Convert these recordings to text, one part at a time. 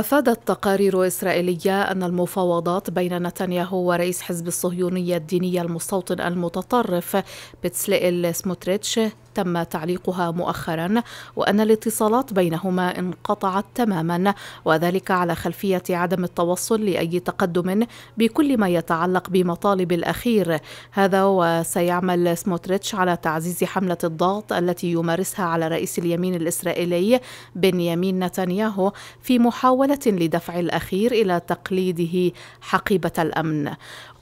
أفادت تقارير إسرائيلية أن المفاوضات بين نتنياهو ورئيس حزب الصهيونية الدينية المستوطن المتطرف بتسلئيل سموتريتش تم تعليقها مؤخرا وأن الاتصالات بينهما انقطعت تماما وذلك على خلفية عدم التوصل لأي تقدم بكل ما يتعلق بمطالب الأخير هذا وسيعمل سموتريتش على تعزيز حملة الضغط التي يمارسها على رئيس اليمين الإسرائيلي بنيامين نتنياهو في محاولة لدفع الأخير إلى تقليده حقيبة الأمن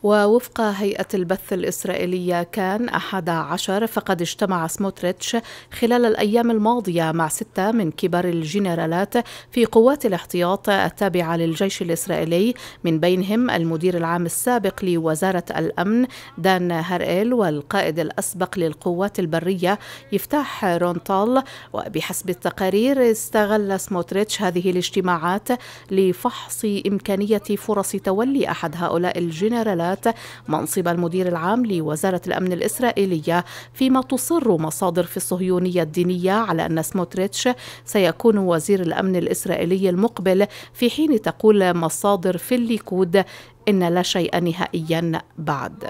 ووفق هيئة البث الإسرائيلية كان أحد عشر فقد اجتمع سموتريتش خلال الأيام الماضية مع ستة من كبار الجنرالات في قوات الاحتياط التابعة للجيش الإسرائيلي من بينهم المدير العام السابق لوزارة الأمن دان هاريل والقائد الأسبق للقوات البرية يفتح رونتال وبحسب التقارير استغل سموتريتش هذه الاجتماعات لفحص إمكانية فرص تولي أحد هؤلاء الجنرالات العمليات منصب المدير العام لوزارة الأمن الإسرائيلية فيما تصر مصادر في الصهيونية الدينية على أن سموتريتش سيكون وزير الأمن الإسرائيلي المقبل في حين تقول مصادر في الليكود إن لا شيء نهائيا بعد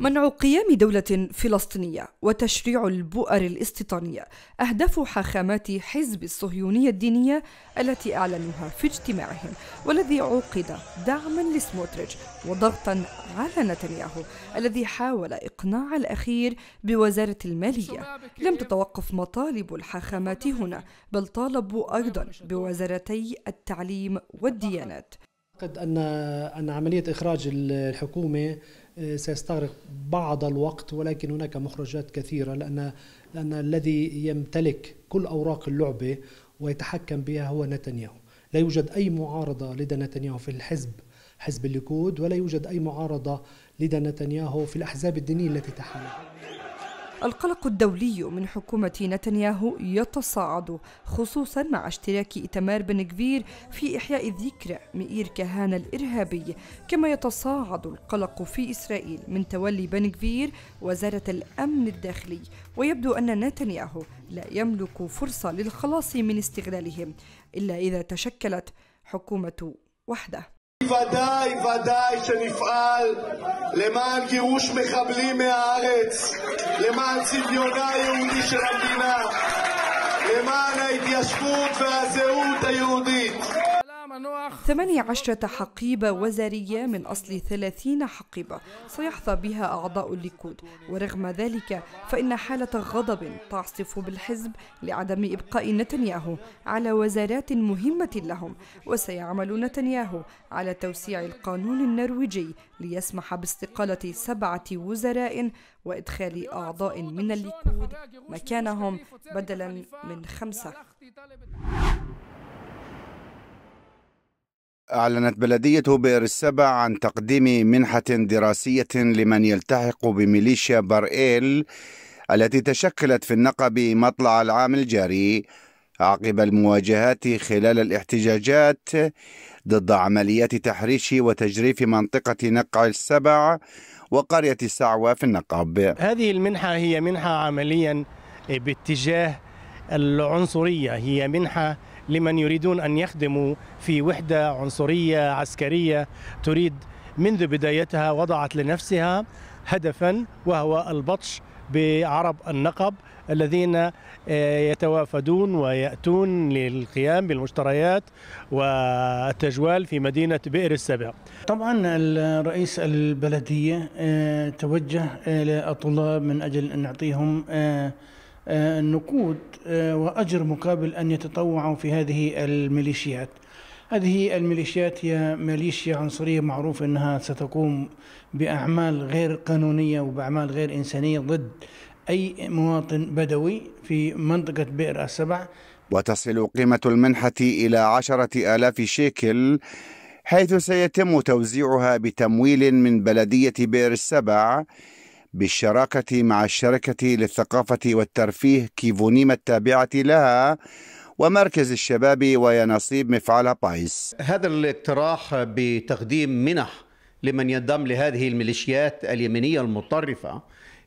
منع قيام دولة فلسطينية وتشريع البؤر الاستيطانية أهداف حاخامات حزب الصهيونية الدينية التي أعلنوها في اجتماعهم والذي عقد دعما لسموتريتش وضغطا على نتنياهو الذي حاول إقناع الأخير بوزارة المالية لم تتوقف مطالب الحاخامات هنا بل طالبوا أيضا بوزارتي التعليم والديانات أعتقد أن أن عملية إخراج الحكومة آه، سيستغرق بعض الوقت ولكن هناك مخرجات كثيرة لأن لأن الذي يمتلك كل أوراق اللعبة ويتحكم بها هو نتنياهو لا يوجد أي معارضة لدى نتنياهو في الحزب حزب الليكود ولا يوجد أي معارضة لدى نتنياهو في الأحزاب الدينية التي تحالف القلق الدولي من حكومة نتنياهو يتصاعد خصوصا مع اشتراك إتمار بن كبير في إحياء ذكرى مئير كهانة الإرهابي كما يتصاعد القلق في إسرائيل من تولي بن كبير وزارة الأمن الداخلي ويبدو أن نتنياهو لا يملك فرصة للخلاص من استغلالهم إلا إذا تشكلت حكومة وحده ודאי, ודאי שנפעל למען גירוש מחבלים מהארץ, למען צביונה היהודי של המדינה, למען ההתיישבות והזהות היהודית. 18 حقيبة وزارية من أصل 30 حقيبة سيحظى بها أعضاء الليكود ورغم ذلك فإن حالة غضب تعصف بالحزب لعدم إبقاء نتنياهو على وزارات مهمة لهم وسيعمل نتنياهو على توسيع القانون النرويجي ليسمح باستقالة سبعة وزراء وإدخال أعضاء من الليكود مكانهم بدلا من خمسة أعلنت بلدية بئر السبع عن تقديم منحة دراسية لمن يلتحق بميليشيا برئيل التي تشكلت في النقب مطلع العام الجاري عقب المواجهات خلال الاحتجاجات ضد عمليات تحريش وتجريف منطقة نقع السبع وقرية السعوة في النقب هذه المنحة هي منحة عمليا باتجاه العنصرية هي منحة لمن يريدون أن يخدموا في وحدة عنصرية عسكرية تريد منذ بدايتها وضعت لنفسها هدفا وهو البطش بعرب النقب الذين آه، يتوافدون ويأتون للقيام بالمشتريات والتجوال في مدينة بئر السبع طبعا الرئيس البلدية آه، توجه إلى الطلاب من أجل أن نعطيهم آه، آه، نقود آه، وأجر مقابل أن يتطوعوا في هذه الميليشيات هذه الميليشيات هي ميليشيا عنصرية معروف أنها ستقوم بأعمال غير قانونية وبأعمال غير إنسانية ضد أي مواطن بدوي في منطقة بئر السبع وتصل قيمة المنحة إلى عشرة آلاف شيكل حيث سيتم توزيعها بتمويل من بلدية بئر السبع بالشراكة مع الشركة للثقافة والترفيه كيفونيما التابعة لها ومركز الشباب ويناصيب مفعل بايس هذا الاقتراح بتقديم منح لمن ينضم لهذه الميليشيات اليمنية المتطرفة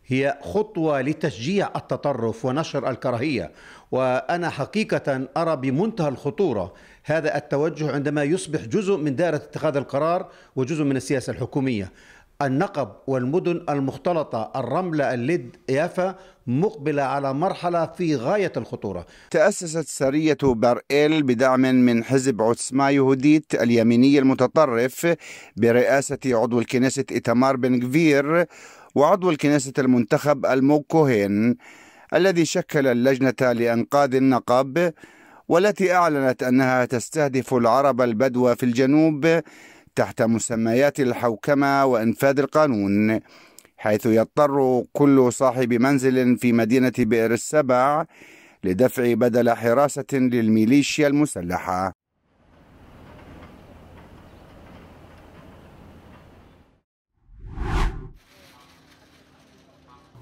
هي خطوة لتشجيع التطرف ونشر الكراهية وأنا حقيقة أرى بمنتهى الخطورة هذا التوجه عندما يصبح جزء من دائرة اتخاذ القرار وجزء من السياسة الحكومية النقب والمدن المختلطة الرملة اللد يافا مقبلة على مرحلة في غاية الخطورة تأسست سرية بارئيل بدعم من حزب عتسما يهوديت اليميني المتطرف برئاسة عضو الكنيسة إتمار بن كفير وعضو الكنيسة المنتخب الموكوهين الذي شكل اللجنة لإنقاذ النقب والتي أعلنت أنها تستهدف العرب البدو في الجنوب تحت مسميات الحوكمة وإنفاذ القانون حيث يضطر كل صاحب منزل في مدينة بئر السبع لدفع بدل حراسة للميليشيا المسلحة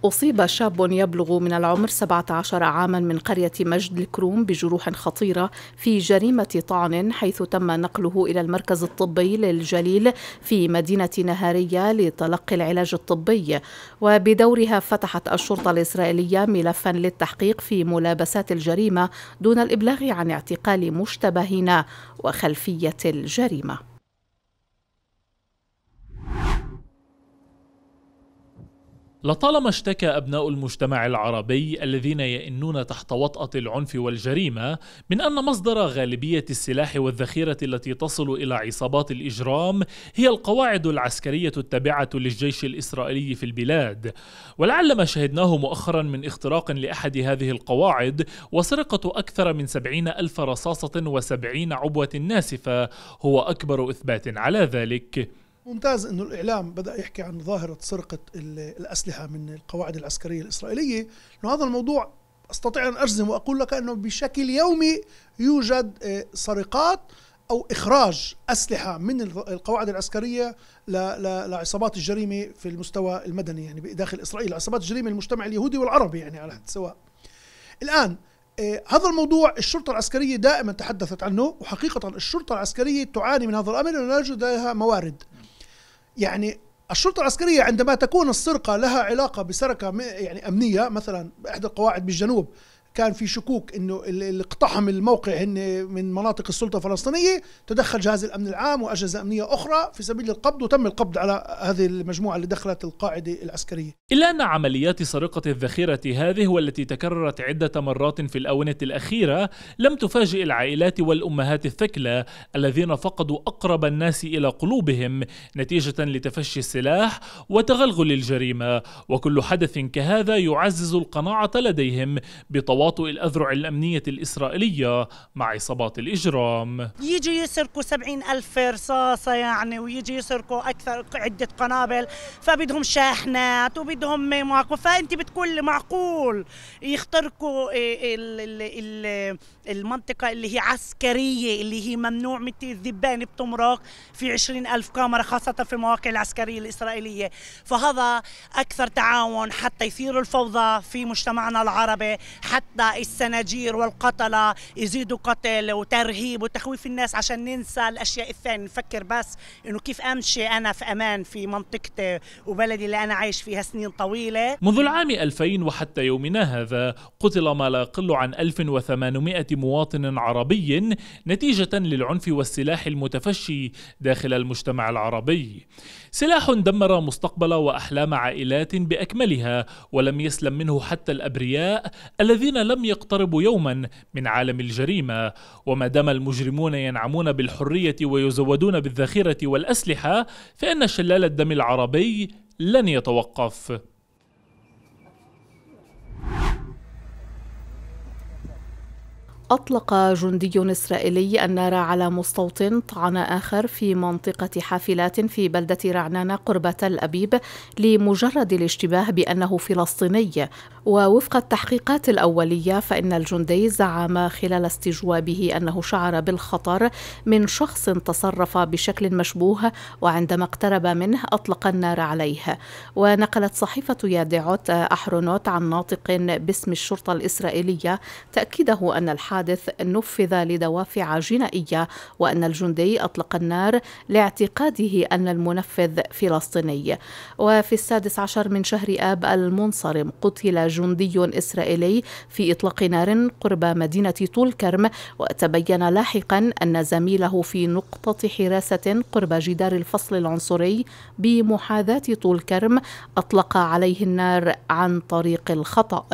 أصيب شاب يبلغ من العمر 17 عاما من قرية مجد الكروم بجروح خطيرة في جريمة طعن حيث تم نقله إلى المركز الطبي للجليل في مدينة نهارية لتلقي العلاج الطبي وبدورها فتحت الشرطة الإسرائيلية ملفا للتحقيق في ملابسات الجريمة دون الإبلاغ عن اعتقال مشتبهين وخلفية الجريمة لطالما اشتكى ابناء المجتمع العربي الذين يئنون تحت وطاه العنف والجريمه من ان مصدر غالبيه السلاح والذخيره التي تصل الى عصابات الاجرام هي القواعد العسكريه التابعه للجيش الاسرائيلي في البلاد ولعل ما شهدناه مؤخرا من اختراق لاحد هذه القواعد وسرقه اكثر من سبعين الف رصاصه وسبعين عبوه ناسفه هو اكبر اثبات على ذلك ممتاز انه الاعلام بدا يحكي عن ظاهره سرقه الاسلحه من القواعد العسكريه الاسرائيليه لانه هذا الموضوع استطيع ان اجزم واقول لك انه بشكل يومي يوجد آه، سرقات او اخراج اسلحه من القواعد العسكريه لعصابات الجريمه في المستوى المدني يعني داخل اسرائيل عصابات الجريمه المجتمع اليهودي والعربي يعني على حد سواء الان آه، هذا الموضوع الشرطة العسكرية دائما تحدثت عنه وحقيقة الشرطة العسكرية تعاني من هذا الأمر لأنه لا يوجد لها موارد يعني الشرطة العسكرية عندما تكون السرقة لها علاقة بسرقة يعني أمنية مثلا إحدى القواعد بالجنوب كان في شكوك انه اللي اقتحم الموقع هن من مناطق السلطه الفلسطينيه تدخل جهاز الامن العام واجهزه امنيه اخرى في سبيل القبض وتم القبض على هذه المجموعه اللي دخلت القاعده العسكريه الا ان عمليات سرقه الذخيره هذه والتي تكررت عده مرات في الاونه الاخيره لم تفاجئ العائلات والامهات الثكلى الذين فقدوا اقرب الناس الى قلوبهم نتيجه لتفشي السلاح وتغلغل الجريمه وكل حدث كهذا يعزز القناعه لديهم بطوارئ تواطؤ الأذرع الأمنية الإسرائيلية مع عصابات الإجرام يجي يسرقوا سبعين ألف رصاصة يعني ويجي يسرقوا أكثر عدة قنابل فبدهم شاحنات وبدهم مواقف فأنت بتقول معقول يخترقوا المنطقة اللي هي عسكرية اللي هي ممنوع من الذبان بتمرق في عشرين ألف كاميرا خاصة في المواقع العسكرية الإسرائيلية فهذا أكثر تعاون حتى يثيروا الفوضى في مجتمعنا العربي حتى نتخطى السناجير والقتلة يزيدوا قتل وترهيب وتخويف الناس عشان ننسى الأشياء الثانية نفكر بس إنه كيف أمشي أنا في أمان في منطقتي وبلدي اللي أنا عايش فيها سنين طويلة منذ العام 2000 وحتى يومنا هذا قتل ما لا يقل عن 1800 مواطن عربي نتيجة للعنف والسلاح المتفشي داخل المجتمع العربي سلاح دمر مستقبل وأحلام عائلات بأكملها ولم يسلم منه حتى الأبرياء الذين لم يقتربوا يوما من عالم الجريمة وما دام المجرمون ينعمون بالحرية ويزودون بالذخيرة والأسلحة فإن شلال الدم العربي لن يتوقف أطلق جندي إسرائيلي النار على مستوطن طعن آخر في منطقة حافلات في بلدة رعنانة قرب تل أبيب لمجرد الاشتباه بأنه فلسطيني ووفق التحقيقات الأولية فإن الجندي زعم خلال استجوابه أنه شعر بالخطر من شخص تصرف بشكل مشبوه وعندما اقترب منه أطلق النار عليه ونقلت صحيفة يادعوت آه، أحرونوت عن ناطق باسم الشرطة الإسرائيلية تأكيده أن الحادث نفذ لدوافع جنائية وأن الجندي أطلق النار لاعتقاده أن المنفذ فلسطيني وفي السادس عشر من شهر آب المنصرم قتل جندي إسرائيلي في إطلاق نار قرب مدينة طول كرم وتبين لاحقا أن زميله في نقطة حراسة قرب جدار الفصل العنصري بمحاذاة طول كرم أطلق عليه النار عن طريق الخطأ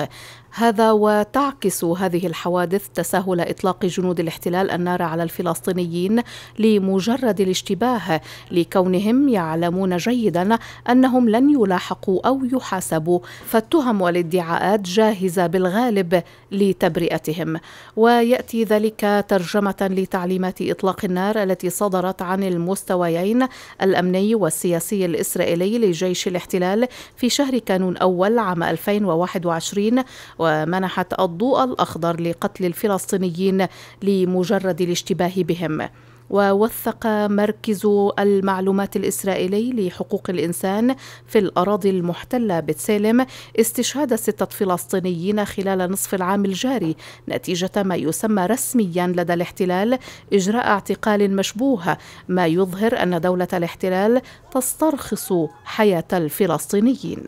هذا وتعكس هذه الحوادث تساهل اطلاق جنود الاحتلال النار على الفلسطينيين لمجرد الاشتباه لكونهم يعلمون جيدا انهم لن يلاحقوا او يحاسبوا فالتهم والادعاءات جاهزه بالغالب لتبرئتهم وياتي ذلك ترجمه لتعليمات اطلاق النار التي صدرت عن المستويين الامني والسياسي الاسرائيلي لجيش الاحتلال في شهر كانون اول عام 2021 ومنحت الضوء الأخضر لقتل الفلسطينيين لمجرد الاشتباه بهم ووثق مركز المعلومات الإسرائيلي لحقوق الإنسان في الأراضي المحتلة بتسالم استشهاد ستة فلسطينيين خلال نصف العام الجاري نتيجة ما يسمى رسميا لدى الاحتلال إجراء اعتقال مشبوه ما يظهر أن دولة الاحتلال تسترخص حياة الفلسطينيين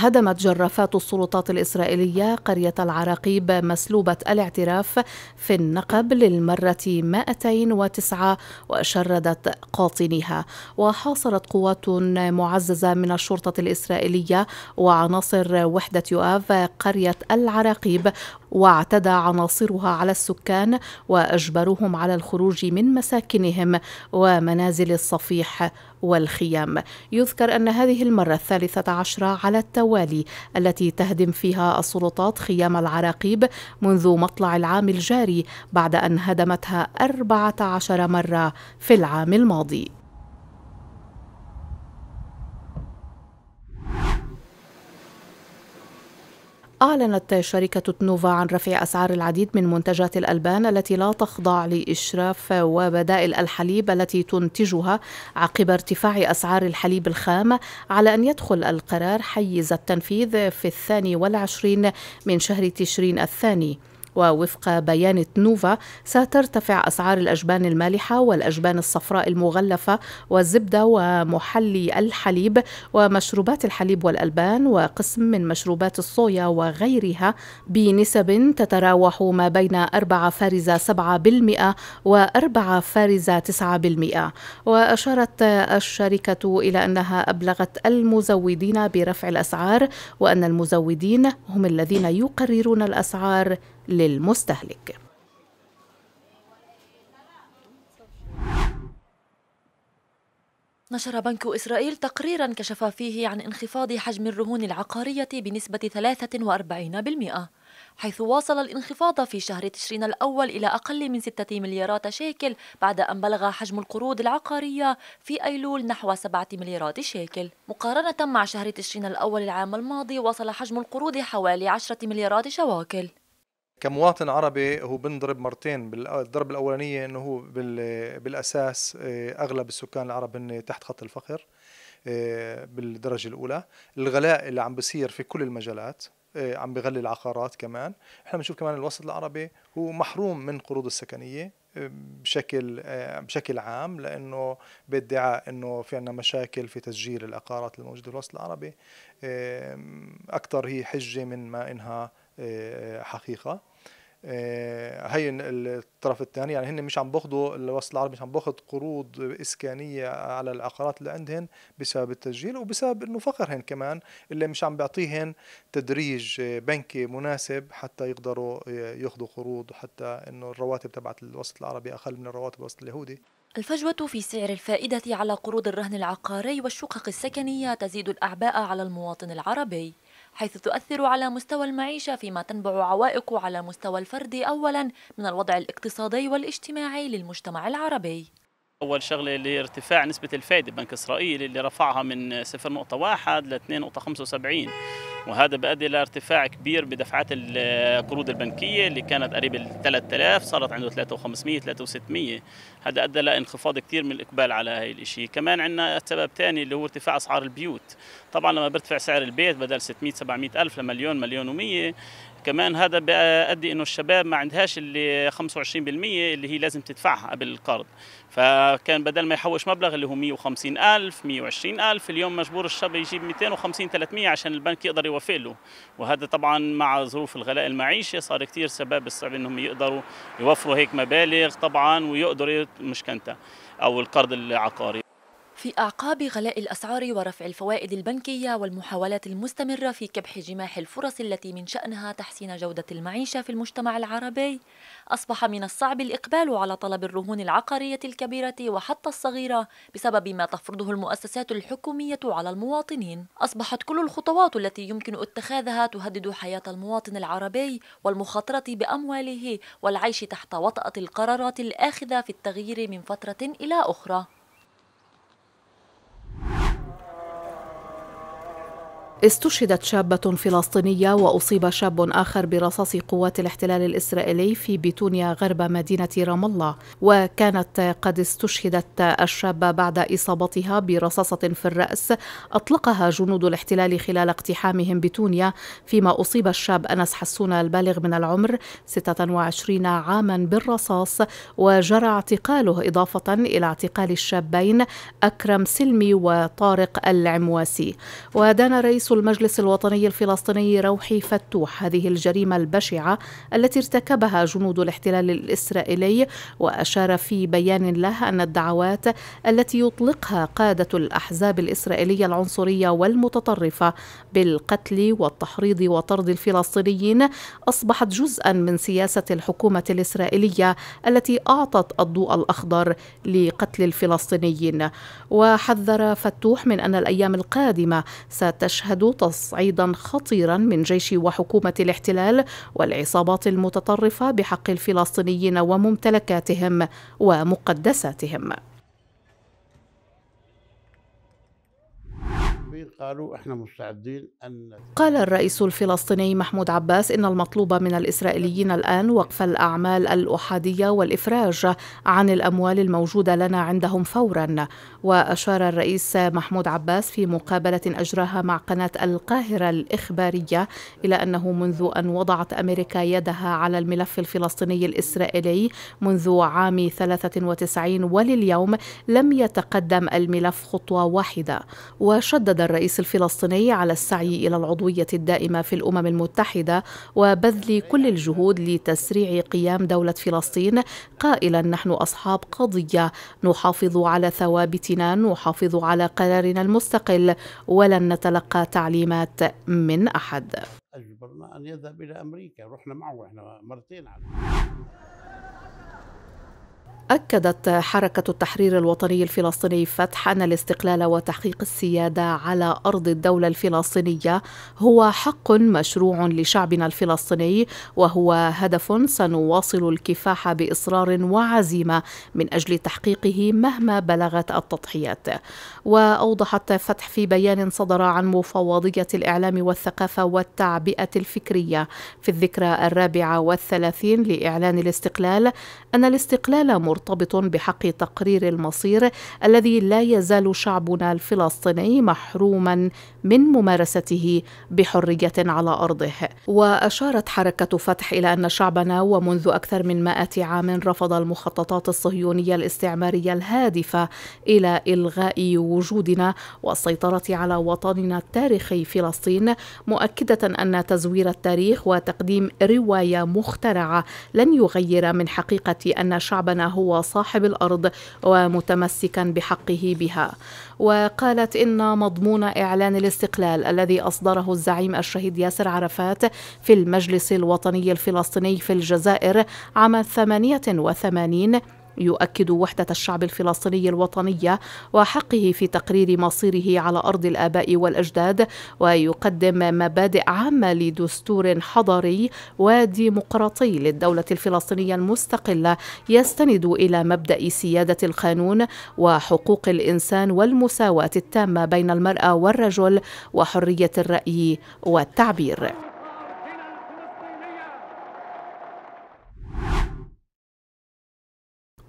هدمت جرافات السلطات الإسرائيلية قرية العراقيب مسلوبة الاعتراف في النقب للمرة 209 وشردت قاطنيها وحاصرت قوات معززة من الشرطة الإسرائيلية وعناصر وحدة يؤاف قرية العراقيب واعتدى عناصرها على السكان وأجبروهم على الخروج من مساكنهم ومنازل الصفيح والخيام يذكر أن هذه المرة الثالثة عشرة على التوالي التي تهدم فيها السلطات خيام العراقيب منذ مطلع العام الجاري بعد أن هدمتها 14 مرة في العام الماضي أعلنت شركة تنوفا عن رفع أسعار العديد من منتجات الألبان التي لا تخضع لإشراف وبدائل الحليب التي تنتجها عقب ارتفاع أسعار الحليب الخام على أن يدخل القرار حيز التنفيذ في الثاني والعشرين من شهر تشرين الثاني ووفق بيان تنوفا سترتفع أسعار الأجبان المالحة والأجبان الصفراء المغلفة والزبدة ومحلي الحليب ومشروبات الحليب والألبان وقسم من مشروبات الصويا وغيرها بنسب تتراوح ما بين 4 فارزة 7% و4 فارزة 9% وأشارت الشركة إلى أنها أبلغت المزودين برفع الأسعار وأن المزودين هم الذين يقررون الأسعار للمستهلك نشر بنك إسرائيل تقريرا كشف فيه عن انخفاض حجم الرهون العقارية بنسبة 43% حيث واصل الانخفاض في شهر تشرين الأول إلى أقل من 6 مليارات شيكل بعد أن بلغ حجم القروض العقارية في أيلول نحو 7 مليارات شيكل مقارنة مع شهر تشرين الأول العام الماضي وصل حجم القروض حوالي 10 مليارات شواكل كمواطن عربي هو بنضرب مرتين بالضرب الاولانيه انه هو بالاساس آه، اغلب السكان العرب هن تحت خط الفقر آه، بالدرجه الاولى الغلاء اللي عم بصير في كل المجالات آه، عم بغلي العقارات كمان احنا بنشوف كمان الوسط العربي هو محروم من قروض السكنيه بشكل بشكل عام لانه بادعاء انه في عندنا مشاكل في تسجيل العقارات الموجوده بالوسط العربي اكثر هي حجه من ما انها حقيقه هي آه، الطرف الثاني يعني هن مش عم باخذوا الوسط العربي مش عم باخذ قروض اسكانيه على العقارات اللي عندهم بسبب التسجيل وبسبب انه فقرهن كمان اللي مش عم بيعطيهن تدريج بنكي مناسب حتى يقدروا ياخذوا قروض وحتى انه الرواتب تبعت الوسط العربي اقل من الرواتب الوسط اليهودي الفجوة في سعر الفائدة على قروض الرهن العقاري والشقق السكنية تزيد الأعباء على المواطن العربي حيث تؤثر على مستوى المعيشة فيما تنبع عوائق على مستوى الفرد أولا من الوضع الاقتصادي والاجتماعي للمجتمع العربي أول شغلة اللي ارتفاع نسبة الفائدة بنك إسرائيل اللي رفعها من 0.1 ل 2.75 وهذا بادي الى ارتفاع كبير بدفعات القروض البنكيه اللي كانت قريب ال 3000 صارت عنده 3500 3600 هذا ادى لانخفاض كثير من الاقبال على هي الشيء كمان عندنا سبب ثاني اللي هو ارتفاع اسعار البيوت طبعا لما بيرتفع سعر البيت بدل 600 700 الف لمليون مليون و100 كمان هذا بيؤدي انه الشباب ما عندهاش اللي 25% اللي هي لازم تدفعها قبل القرض فكان بدل ما يحوش مبلغ اللي هو 150 ألف 120 ألف اليوم مجبور الشاب يجيب 250 300 عشان البنك يقدر يوفق له وهذا طبعا مع ظروف الغلاء المعيشي صار كثير سبب صعب انهم يقدروا يوفروا هيك مبالغ طبعا ويقدروا مشكنتها او القرض العقاري في أعقاب غلاء الأسعار ورفع الفوائد البنكية والمحاولات المستمرة في كبح جماح الفرص التي من شأنها تحسين جودة المعيشة في المجتمع العربي، أصبح من الصعب الإقبال على طلب الرهون العقارية الكبيرة وحتى الصغيرة بسبب ما تفرضه المؤسسات الحكومية على المواطنين. أصبحت كل الخطوات التي يمكن اتخاذها تهدد حياة المواطن العربي والمخاطرة بأمواله والعيش تحت وطأة القرارات الآخذة في التغيير من فترة إلى أخرى. استشهدت شابة فلسطينية وأصيب شاب آخر برصاص قوات الاحتلال الإسرائيلي في بيتونيا غرب مدينة رام الله وكانت قد استشهدت الشابة بعد إصابتها برصاصة في الرأس أطلقها جنود الاحتلال خلال اقتحامهم بتونيا فيما أصيب الشاب أنس حسون البالغ من العمر 26 عاما بالرصاص وجرى اعتقاله إضافة إلى اعتقال الشابين أكرم سلمي وطارق العمواسي ودان رئيس المجلس الوطني الفلسطيني روحي فتوح هذه الجريمة البشعة التي ارتكبها جنود الاحتلال الإسرائيلي وأشار في بيان له أن الدعوات التي يطلقها قادة الأحزاب الإسرائيلية العنصرية والمتطرفة بالقتل والتحريض وطرد الفلسطينيين أصبحت جزءا من سياسة الحكومة الإسرائيلية التي أعطت الضوء الأخضر لقتل الفلسطينيين وحذر فتوح من أن الأيام القادمة ستشهد يشهد تصعيدا خطيرا من جيش وحكومه الاحتلال والعصابات المتطرفه بحق الفلسطينيين وممتلكاتهم ومقدساتهم قالوا احنا مستعدين ان قال الرئيس الفلسطيني محمود عباس ان المطلوب من الاسرائيليين الان وقف الاعمال الاحاديه والافراج عن الاموال الموجوده لنا عندهم فورا واشار الرئيس محمود عباس في مقابله اجراها مع قناه القاهره الاخباريه الى انه منذ ان وضعت امريكا يدها على الملف الفلسطيني الاسرائيلي منذ عام 93 ولليوم لم يتقدم الملف خطوه واحده وشدد الرئيس الرئيس الفلسطيني على السعي إلى العضوية الدائمة في الأمم المتحدة وبذل كل الجهود لتسريع قيام دولة فلسطين قائلا نحن أصحاب قضية نحافظ على ثوابتنا نحافظ على قرارنا المستقل ولن نتلقى تعليمات من أحد أجبرنا أن يذهب إلى أمريكا رحنا معه إحنا مرتين على أكدت حركة التحرير الوطني الفلسطيني فتح أن الاستقلال وتحقيق السيادة على أرض الدولة الفلسطينية هو حق مشروع لشعبنا الفلسطيني وهو هدف سنواصل الكفاح بإصرار وعزيمة من أجل تحقيقه مهما بلغت التضحيات. وأوضحت فتح في بيان صدر عن مفوضية الإعلام والثقافة والتعبئة الفكرية في الذكرى الرابعة والثلاثين لإعلان الاستقلال أن الاستقلال مر مرتبط بحق تقرير المصير الذي لا يزال شعبنا الفلسطيني محروما من ممارسته بحريه على ارضه واشارت حركه فتح الى ان شعبنا ومنذ اكثر من مائه عام رفض المخططات الصهيونيه الاستعماريه الهادفه الى الغاء وجودنا والسيطره على وطننا التاريخي فلسطين مؤكده ان تزوير التاريخ وتقديم روايه مخترعه لن يغير من حقيقه ان شعبنا هو وصاحب الارض ومتمسكا بحقه بها وقالت ان مضمون اعلان الاستقلال الذي اصدره الزعيم الشهيد ياسر عرفات في المجلس الوطني الفلسطيني في الجزائر عام 88 يؤكد وحدة الشعب الفلسطيني الوطنية وحقه في تقرير مصيره على أرض الآباء والأجداد ويقدم مبادئ عامة لدستور حضري وديمقراطي للدولة الفلسطينية المستقلة يستند إلى مبدأ سيادة القانون وحقوق الإنسان والمساواة التامة بين المرأة والرجل وحرية الرأي والتعبير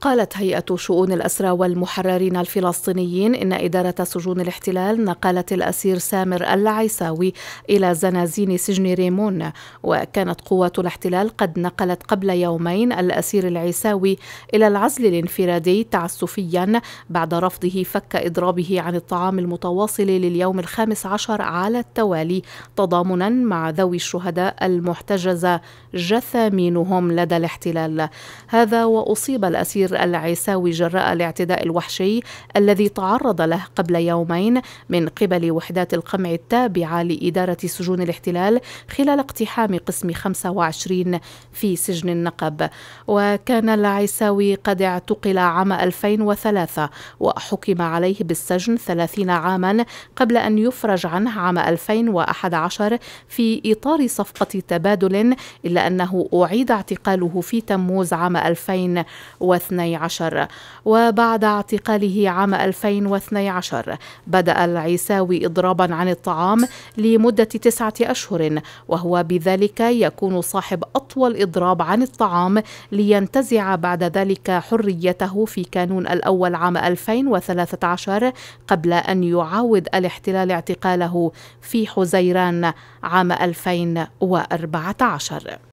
قالت هيئة شؤون الأسرى والمحررين الفلسطينيين إن إدارة سجون الاحتلال نقلت الأسير سامر العيساوي إلى زنازين سجن ريمون وكانت قوات الاحتلال قد نقلت قبل يومين الأسير العيساوي إلى العزل الانفرادي تعسفيا بعد رفضه فك إضرابه عن الطعام المتواصل لليوم الخامس عشر على التوالي تضامنا مع ذوي الشهداء المحتجزة جثامينهم لدى الاحتلال هذا وأصيب الأسير الأمير العيساوي جراء الاعتداء الوحشي الذي تعرض له قبل يومين من قبل وحدات القمع التابعة لإدارة سجون الاحتلال خلال اقتحام قسم 25 في سجن النقب وكان العيساوي قد اعتقل عام 2003 وحكم عليه بالسجن 30 عاما قبل أن يفرج عنه عام 2011 في إطار صفقة تبادل إلا أنه أعيد اعتقاله في تموز عام 2012 2012 وبعد اعتقاله عام 2012 بدأ العيساوي إضرابا عن الطعام لمدة تسعة أشهر وهو بذلك يكون صاحب أطول إضراب عن الطعام لينتزع بعد ذلك حريته في كانون الأول عام 2013 قبل أن يعاود الاحتلال اعتقاله في حزيران عام 2014